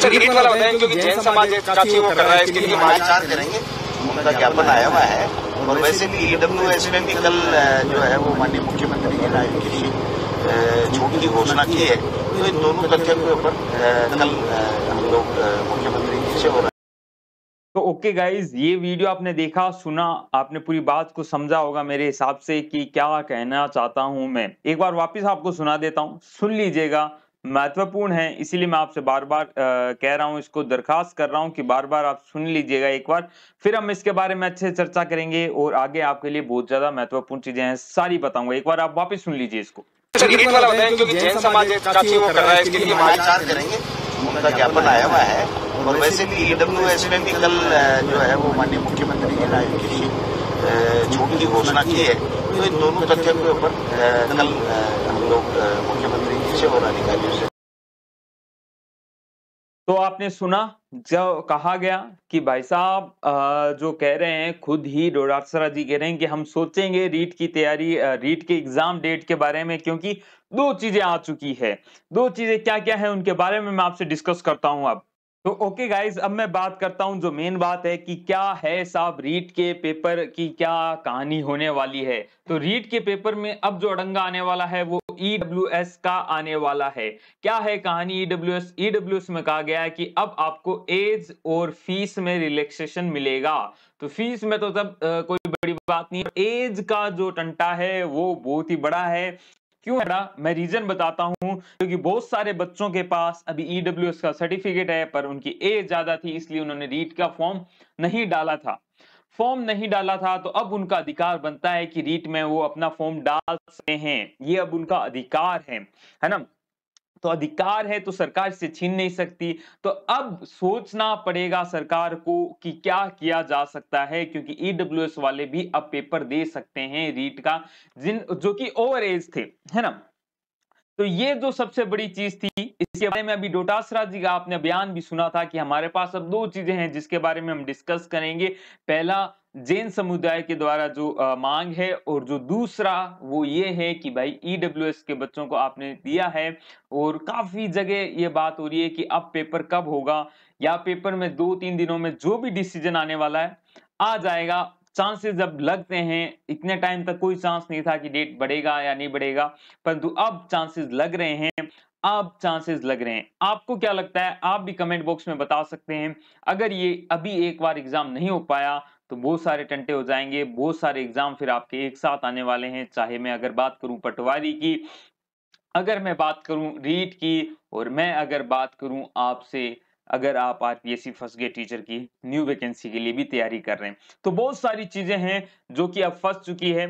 ज्ञापन आया हुआ है और वैसे भी ईडब्ल्यू एस में भी कल जो है वो माननीय मुख्यमंत्री ने के लिए छूट की घोषणा की है तो इन दोनों तथ्यों के ऊपर कल हम लोग मुख्यमंत्री जी से हो रहा तो ओके गाइज ये वीडियो आपने देखा सुना आपने पूरी बात को समझा होगा मेरे हिसाब से कि क्या कहना चाहता हूं मैं एक बार वापस आपको सुना देता हूं सुन लीजिएगा महत्वपूर्ण है इसीलिए मैं आपसे बार बार आ, कह रहा हूँ इसको दरखास्त कर रहा हूँ कि बार बार आप सुन लीजिएगा एक बार फिर हम इसके बारे में अच्छे चर्चा करेंगे और आगे आपके लिए बहुत ज्यादा महत्वपूर्ण चीजें हैं सारी बताऊंगा एक बार आप वापस सुन लीजिए इसको अच्छा, तो ज्ञापन आया हुआ है और वैसे भी ईडब्ल्यू एस में भी कल जो है वो माननीय मुख्यमंत्री छूट की घोषणा की है तो इन दोनों तथ्यों के ऊपर कल हम लोग मुख्यमंत्री जी से और अधिकारियों से तो आपने सुना जो कहा गया कि भाई साहब जो कह रहे हैं खुद ही डोडासरा जी कह रहे हैं कि हम सोचेंगे रीट की तैयारी रीट के एग्जाम डेट के बारे में क्योंकि दो चीजें आ चुकी है दो चीजें क्या क्या है उनके बारे में मैं आपसे डिस्कस करता हूं अब तो ओके गाइज अब मैं बात करता हूं जो मेन बात है कि क्या है साहब रीट के पेपर की क्या कहानी होने वाली है तो रीट के पेपर में अब जो अड़ंगा आने वाला है वो EWS का आने वाला है क्या है कहानी EWS EWS में कहा गया है कि अब आपको एज और फीस में रिलैक्सेशन मिलेगा तो फीस में तो तब आ, कोई बड़ी बात नहीं एज का जो टंटा है वो बहुत ही बड़ा है क्यों है ना मैं रीजन बताता हूं क्योंकि बहुत सारे बच्चों के पास अभी ईडब्ल्यू e का सर्टिफिकेट है पर उनकी एज ज्यादा थी इसलिए उन्होंने रीट का फॉर्म नहीं डाला था फॉर्म नहीं डाला था तो अब उनका अधिकार बनता है कि रीट में वो अपना फॉर्म डाल सकते हैं ये अब उनका अधिकार है है ना तो अधिकार है तो सरकार इसे छीन नहीं सकती तो अब सोचना पड़ेगा सरकार को कि क्या किया जा सकता है क्योंकि ईडब्ल्यूएस e वाले भी अब पेपर दे सकते हैं रीट का जिन जो कि ओवर एज थे है ना तो ये जो सबसे बड़ी चीज थी इसके बारे में अभी डोटासरा जी का आपने बयान भी सुना था कि हमारे पास अब दो चीजें हैं जिसके बारे में हम डिस्कस करेंगे पहला जैन समुदाय के द्वारा जो आ, मांग है और जो दूसरा वो ये है कि भाई ईडब्ल्यू e के बच्चों को आपने दिया है और काफी जगह ये बात हो रही है कि अब पेपर कब होगा या पेपर में दो तीन दिनों में जो भी डिसीजन आने वाला है आ जाएगा चांसेस जब लगते हैं इतने टाइम तक कोई चांस नहीं था कि डेट बढ़ेगा या नहीं बढ़ेगा परंतु अब चांसेस लग रहे हैं आप चांसेस लग रहे हैं आपको क्या लगता है आप भी कमेंट बॉक्स में बता सकते हैं अगर ये अभी एक बार एग्जाम नहीं हो पाया तो बहुत सारे टंटे हो जाएंगे बहुत सारे एग्जाम फिर आपके एक साथ आने वाले हैं चाहे मैं अगर बात करूं पटवारी की अगर मैं बात करूं रीट की और मैं अगर बात करूं आपसे अगर आप आरपीएससी फर्स्ट ग्रेड टीचर की न्यू वैकेंसी के लिए भी तैयारी कर रहे हैं तो बहुत सारी चीजें हैं जो कि अब फंस चुकी है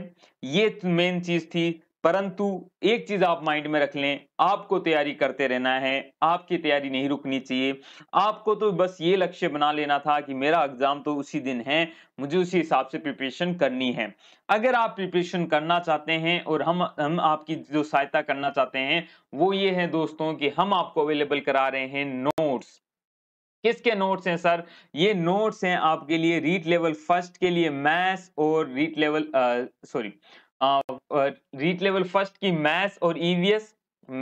ये मेन चीज थी परंतु एक चीज आप माइंड में रख लें आपको तैयारी करते रहना है आपकी तैयारी नहीं रुकनी चाहिए आपको तो बस ये लक्ष्य बना लेना था कि मेरा एग्जाम तो उसी दिन है मुझे उसी हिसाब से प्रिपरेशन करनी है अगर आप प्रिपरेशन करना चाहते हैं और हम हम आपकी जो सहायता करना चाहते हैं वो ये है दोस्तों कि हम आपको अवेलेबल करा रहे हैं नोट्स किसके नोट्स हैं सर ये नोट्स हैं आपके लिए रीट लेवल फर्स्ट के लिए मैथ्स और REET level sorry REET level first की मैथ्स और ईवीएस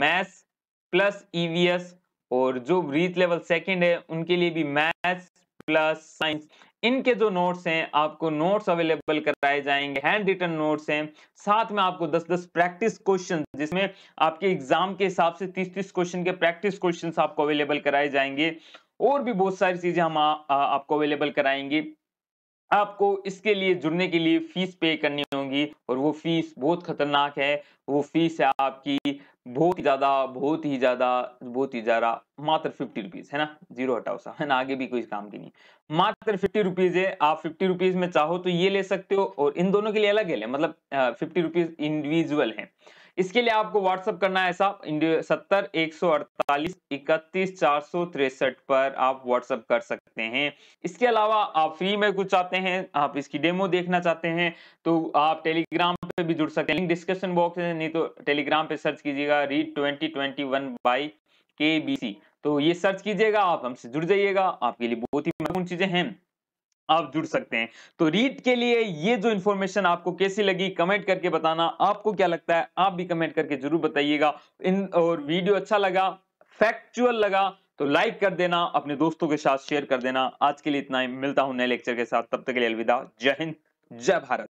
मैथ्स प्लस ईवीएस और जो रीट लेवल सेकंड है उनके लिए भी मैथ्स प्लस साइंस इनके जो नोट्स हैं आपको नोट्स अवेलेबल कराए जाएंगे हैंड रिटन नोट्स हैं साथ में आपको 10-10 प्रैक्टिस क्वेश्चन जिसमें आपके एग्जाम के हिसाब से 30-30 क्वेश्चन के प्रैक्टिस क्वेश्चन आपको अवेलेबल कराए जाएंगे और भी बहुत सारी चीजें हम आ, आ, आपको अवेलेबल कराएंगे आपको इसके लिए जुड़ने के लिए फीस पे करनी होगी और वो फीस बहुत खतरनाक है वो फीस है आपकी बहुत ही ज्यादा बहुत ही ज्यादा बहुत ही ज्यादा मात्र फिफ्टी रुपीज है ना जीरो हटाओ सा है ना आगे भी कोई काम की नहीं मात्र फिफ्टी रुपीज है आप फिफ्टी रुपीज में चाहो तो ये ले सकते हो और इन दोनों के लिए अलग है मतलब फिफ्टी रुपीज इंडिविजुअल है इसके लिए आपको व्हाट्सअप करना है ऐसा सत्तर एक सौ अड़तालीस इकतीस चार सौ तिरसठ पर आप व्हाट्सअप कर सकते हैं इसके अलावा आप फ्री में कुछ चाहते हैं आप इसकी डेमो देखना चाहते हैं तो आप टेलीग्राम पे भी जुड़ सकते हैं लिंक डिस्क्रिप्शन बॉक्स है नहीं तो टेलीग्राम पे सर्च कीजिएगा REET twenty twenty one by K B C तो ये सर्च कीजिएगा आप हमसे जुड़ जाइएगा आपके लिए बहुत ही महत्वपूर्ण चीजें हैं आप जुड़ सकते हैं तो रीट के लिए ये जो इन्फॉर्मेशन आपको कैसी लगी कमेंट करके बताना आपको क्या लगता है आप भी कमेंट करके जरूर बताइएगा इन और वीडियो अच्छा लगा फैक्चुअल लगा तो लाइक कर देना अपने दोस्तों के साथ शेयर कर देना आज के लिए इतना ही मिलता हूं नए लेक्चर के साथ तब तक के लिए अलविदा जय हिंद जय भारत